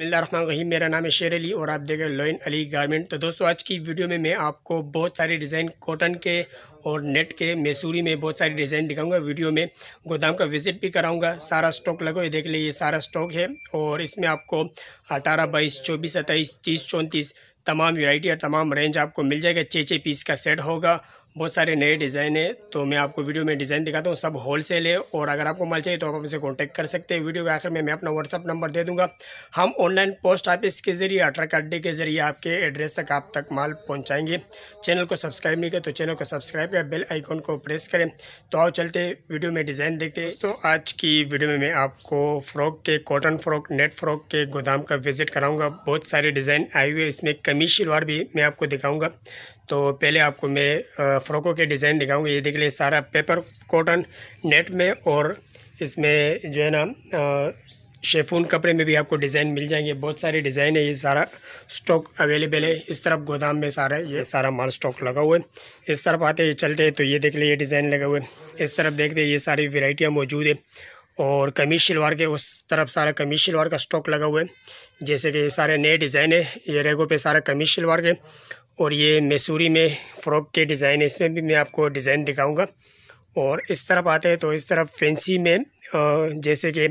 रही मेरा नाम है शेर अली और आप देख रहे लोइन अली गारमेंट तो दोस्तों आज की वीडियो में मैं आपको बहुत सारे डिज़ाइन कॉटन के और नेट के मैसूरी में बहुत सारे डिज़ाइन दिखाऊंगा वीडियो में गोदाम का विज़िट भी कराऊंगा सारा स्टॉक लगो ये देख लीजिए सारा स्टॉक है और इसमें आपको अठारह बाईस चौबीस सत्ताईस तीस चौंतीस तमाम वेराइटी और तमाम रेंज आपको मिल जाएगा छः छः पीस का सेट होगा बहुत सारे नए डिज़ाइन है तो मैं आपको वीडियो में डिज़ाइन दिखाता हूँ सब होलसेल है और अगर आपको माल चाहिए तो आप हमसे कॉन्टैक्ट कर सकते हैं वीडियो के आखिर में मैं अपना व्हाट्सअप नंबर दे दूँगा हम ऑनलाइन पोस्ट ऑफिस के ज़रिए अट्रक अड्डे के ज़रिए आपके एड्रेस तक आप तक माल पहुँचाएंगे चैनल को सब्सक्राइब नहीं करें तो चैनल को सब्सक्राइब कर बेल आइकॉन को प्रेस करें तो आओ चलते वीडियो में डिज़ाइन देखते हैं तो आज की वीडियो में मैं आपको फ़्रॉक के कॉटन फ्रॉक नेट फ्रॉक के गोदाम का विजिट कराऊँगा बहुत सारे डिज़ाइन आए हुए इसमें कमी शलवार भी मैं आपको दिखाऊँगा तो पहले आपको मैं फ़्रॉकों के डिज़ाइन दिखाऊंगा ये देख लीजिए सारा पेपर कॉटन नेट में और इसमें जो है ना शेफून कपड़े में भी आपको डिज़ाइन मिल जाएंगे बहुत सारे डिज़ाइन है ये सारा स्टॉक अवेलेबल है इस तरफ गोदाम में सारा ये सारा माल स्टॉक लगा हुआ है इस तरफ आते हैं चलते हैं तो ये देख लीजिए डिज़ाइन लगा हुआ है इस तरफ देखते हैं ये सारी वेराइटियाँ मौजूद है और कमीज शलवार के उस तरफ सारा कमीज शलवार का स्टॉक लगा हुआ है जैसे कि ये सारे नए डिज़ाइन है ये रेगो पे सारा कमीज शलवार के और ये मैसूरी में फ़्रॉक के डिज़ाइन है इसमें भी मैं आपको डिज़ाइन दिखाऊंगा और इस तरफ आते हैं तो इस तरफ फैंसी में जैसे कि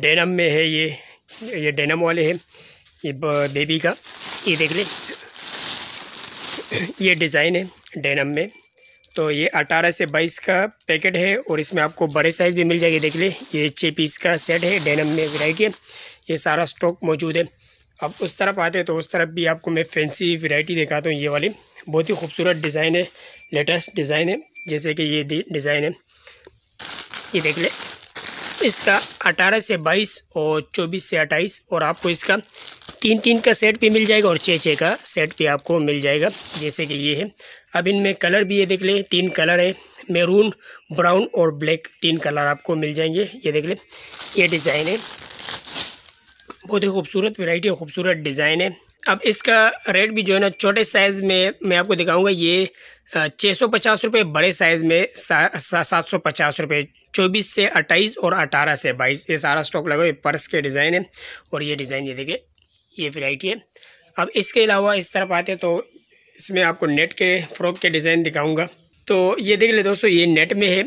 डेनम में है ये ये डेनम वाले हैं ये बेबी का ये देख लें ये डिज़ाइन है डेनम में तो ये 18 से 22 का पैकेट है और इसमें आपको बड़े साइज़ भी मिल जाएगी देख लें ये छः पीस का सेट है डेनम में वैरायटी है ये सारा स्टॉक मौजूद है अब उस तरफ आते हैं तो उस तरफ भी आपको मैं फैंसी वैरायटी दिखाता हूँ ये वाली बहुत ही खूबसूरत डिज़ाइन है लेटेस्ट डिज़ाइन है जैसे कि ये डिज़ाइन है ये देख ले इसका अठारह से बाईस और चौबीस से अट्ठाईस और आपको इसका तीन तीन का सेट भी मिल जाएगा और छः छः का सेट भी आपको मिल जाएगा जैसे कि ये है अब इनमें कलर भी ये देख ले तीन कलर है मेरून ब्राउन और ब्लैक तीन कलर आपको मिल जाएंगे ये देख ले ये डिज़ाइन है बहुत ही खूबसूरत वैरायटी और ख़ूबसूरत डिज़ाइन है अब इसका रेट भी जो है ना छोटे साइज़ में मैं आपको दिखाऊंगा ये छः सौ पचास रुपये बड़े साइज़ में सात सौ पचास रुपये चौबीस से अट्ठाईस और अठारह से बाईस ये सारा स्टॉक लगा हुआ पर्स के डिज़ाइन है और ये डिज़ाइन ये देखिए ये वेराइटी है अब इसके अलावा इस तरफ आते तो इसमें आपको नेट के फ्रॉक के डिज़ाइन दिखाऊँगा तो ये देख ले दोस्तों ये नेट में है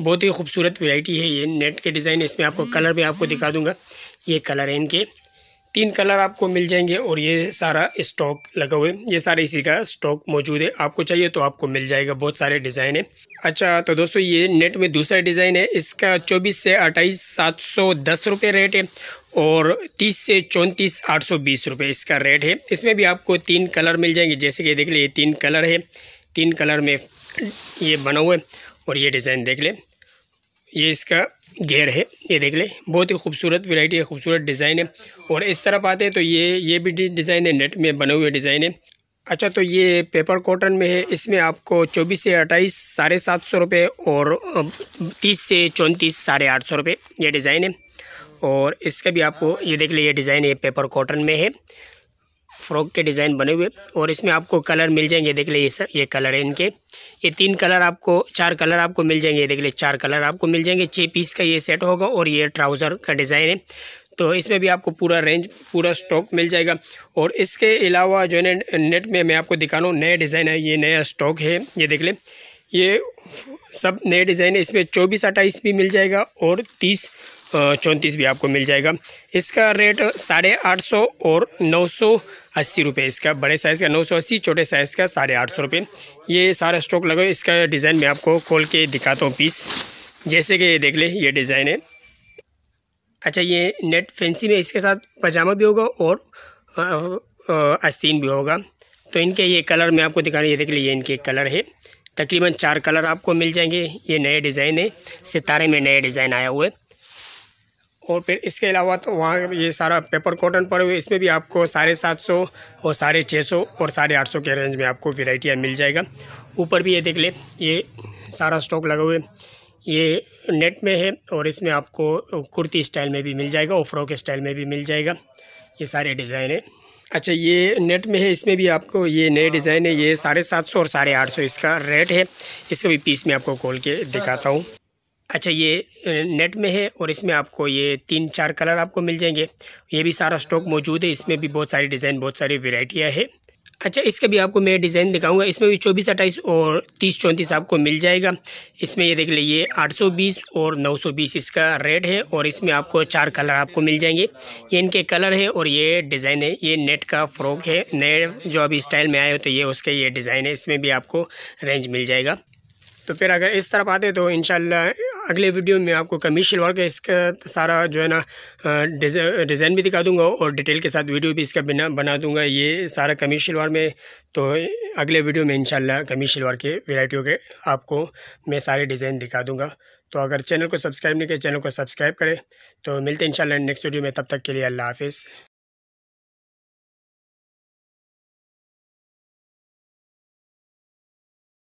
बहुत ही खूबसूरत वैरायटी है ये नेट के डिज़ाइन इसमें आपको कलर भी आपको दिखा दूंगा ये कलर है इनके तीन कलर आपको मिल जाएंगे और ये सारा स्टॉक लगा हुए ये सारे इसी का स्टॉक मौजूद है आपको चाहिए तो आपको मिल जाएगा बहुत सारे डिज़ाइन है अच्छा तो दोस्तों ये नेट में दूसरा डिज़ाइन है इसका चौबीस से अट्ठाईस सात सौ दस रुपये रेट है और 30 से चौंतीस आठ सौ बीस रुपये इसका रेट है इसमें भी आपको तीन कलर मिल जाएंगे जैसे कि देख ले ये तीन कलर है तीन कलर में ये बना हुआ है और ये डिज़ाइन देख लें ये इसका घेर है ये देख ले बहुत ही खूबसूरत वैरायटी है खूबसूरत डिज़ाइन है और इस तरफ आते हैं तो ये ये भी डिज़ाइन है नेट में बने हुए डिज़ाइन है अच्छा तो ये पेपर कॉटन में है इसमें आपको चौबीस से अट्ठाईस साढ़े सात सौ रुपये और तीस से चौंतीस साढ़े आठ सौ रुपये ये डिज़ाइन है और इसका भी आपको ये देख ले ये डिज़ाइन ये पेपर कॉटन में है फ्रॉक के डिज़ाइन बने हुए और इसमें आपको कलर मिल जाएंगे देख ये सर ये कलर है इनके ये तीन कलर आपको चार कलर आपको मिल जाएंगे देख लें चार कलर आपको मिल जाएंगे छः पीस का ये सेट होगा और ये ट्राउज़र का डिज़ाइन है तो इसमें भी आपको पूरा रेंज पूरा स्टॉक मिल जाएगा और इसके अलावा जो है नेट में मैं आपको दिखा रहा हूँ नया डिज़ाइन है ये नया स्टॉक है ये देख लें ये सब नए डिज़ाइन है इसमें चौबीस अट्ठाईस भी मिल जाएगा और तीस चौंतीस भी आपको मिल जाएगा इसका रेट साढ़े आठ सौ और नौ सौ अस्सी रुपये इसका बड़े साइज़ का नौ सौ अस्सी छोटे साइज़ का साढ़े आठ सौ रुपये ये सारा स्टॉक लगा इसका डिज़ाइन मैं आपको खोल के दिखाता हूँ पीस जैसे कि ये देख ले ये डिज़ाइन है अच्छा ये नेट फैंसी में इसके साथ पजामा भी होगा और आस्तीन भी होगा तो इनके ये कलर मैं आपको दिखा रहा ये देख लीजिए इनके कलर है तकरीबन चार कलर आपको मिल जाएंगे ये नए डिज़ाइन है सितारे में नए डिज़ाइन आया हुआ है और फिर इसके अलावा तो वहाँ ये सारा पेपर कॉटन पर हुए इसमें भी आपको साढ़े सात सौ और साढ़े छः सौ और साढ़े आठ सौ के रेंज में आपको वेराइटियाँ मिल जाएगा ऊपर भी ये देख ले ये सारा स्टॉक लगा हुए ये नेट में है और इसमें आपको कुर्ती स्टाइल में भी मिल जाएगा और फ्रॉक स्टाइल में भी मिल जाएगा ये सारे डिज़ाइन है अच्छा ये नेट में है इसमें भी आपको ये नए हाँ, डिज़ाइन है ये हाँ। साढ़े सात सौ और साढ़े आठ सौ इसका रेट है इसका भी पीस में आपको खोल के दिखाता हूँ अच्छा ये नेट में है और इसमें आपको ये तीन चार कलर आपको मिल जाएंगे ये भी सारा स्टॉक मौजूद है इसमें भी बहुत सारी डिज़ाइन बहुत सारी वेराइटियाँ हैं अच्छा इसका भी आपको मैं डिज़ाइन दिखाऊंगा इसमें भी चौबीस अट्ठाईस और तीस चौंतीस आपको मिल जाएगा इसमें ये देख लीजिए आठ सौ बीस और नौ सौ बीस इसका रेट है और इसमें आपको चार कलर आपको मिल जाएंगे ये इनके कलर है और ये डिज़ाइन है ये नेट का फ्रॉक है नए जो अभी स्टाइल में आए हो तो ये उसके ये डिज़ाइन है इसमें भी आपको रेंज मिल जाएगा तो फिर अगर इस तरफ आते तो इन अगले वीडियो में आपको कमीशियल शलवार का इसका सारा जो है ना डिज़ाइन भी दिखा दूंगा और डिटेल के साथ वीडियो भी इसका बिना बना दूंगा ये सारा कमीशियल शलवार में तो अगले वीडियो में इंशाल्लाह कमीशियल शलवार के वेराइटियों के आपको मैं सारे डिज़ाइन दिखा दूँगा तो अगर चैनल को सब्सक्राइब नहीं किया चैनल को सब्सक्राइब करें तो मिलते हैं इंशाल्लाह नेक्स्ट वीडियो में तब तक के लिए अल्लाह हाफिज़